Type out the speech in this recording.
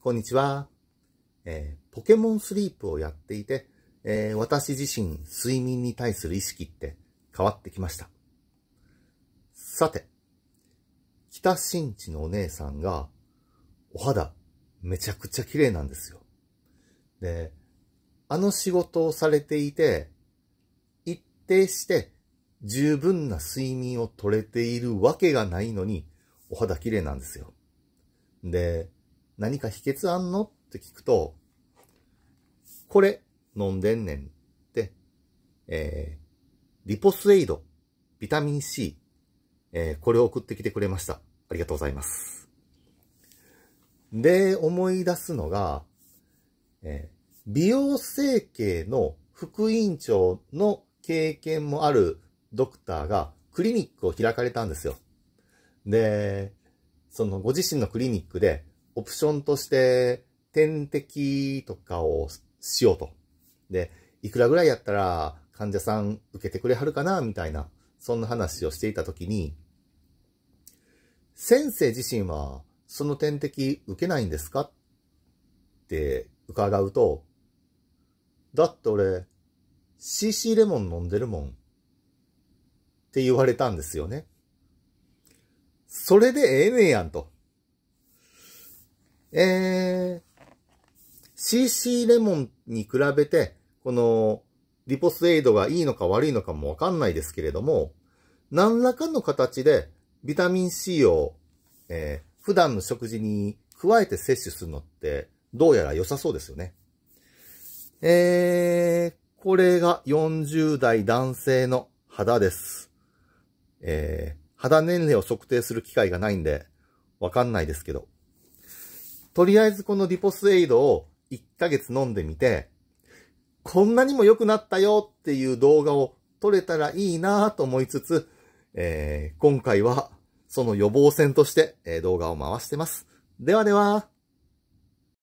こんにちは、えー、ポケモンスリープをやっていて、えー、私自身睡眠に対する意識って変わってきました。さて、北新地のお姉さんが、お肌めちゃくちゃ綺麗なんですよ。で、あの仕事をされていて、一定して十分な睡眠をとれているわけがないのに、お肌綺麗なんですよ。で、何か秘訣あんのって聞くと、これ飲んでんねんって、えー、リポスエイド、ビタミン C、えー、これを送ってきてくれました。ありがとうございます。で、思い出すのが、えー、美容整形の副委員長の経験もあるドクターがクリニックを開かれたんですよ。で、そのご自身のクリニックでオプションとして、点滴とかをしようと。で、いくらぐらいやったら患者さん受けてくれはるかなみたいな、そんな話をしていたときに、先生自身はその点滴受けないんですかって伺うと、だって俺、CC レモン飲んでるもん。って言われたんですよね。それでええねんやんと。えー、CC レモンに比べて、このリポスエイドがいいのか悪いのかもわかんないですけれども、何らかの形でビタミン C を、えー、普段の食事に加えて摂取するのって、どうやら良さそうですよね。えー、これが40代男性の肌です。えー、肌年齢を測定する機会がないんで、わかんないですけど。とりあえずこのリポスエイドを1ヶ月飲んでみて、こんなにも良くなったよっていう動画を撮れたらいいなと思いつつ、えー、今回はその予防線として、え動画を回してます。ではでは。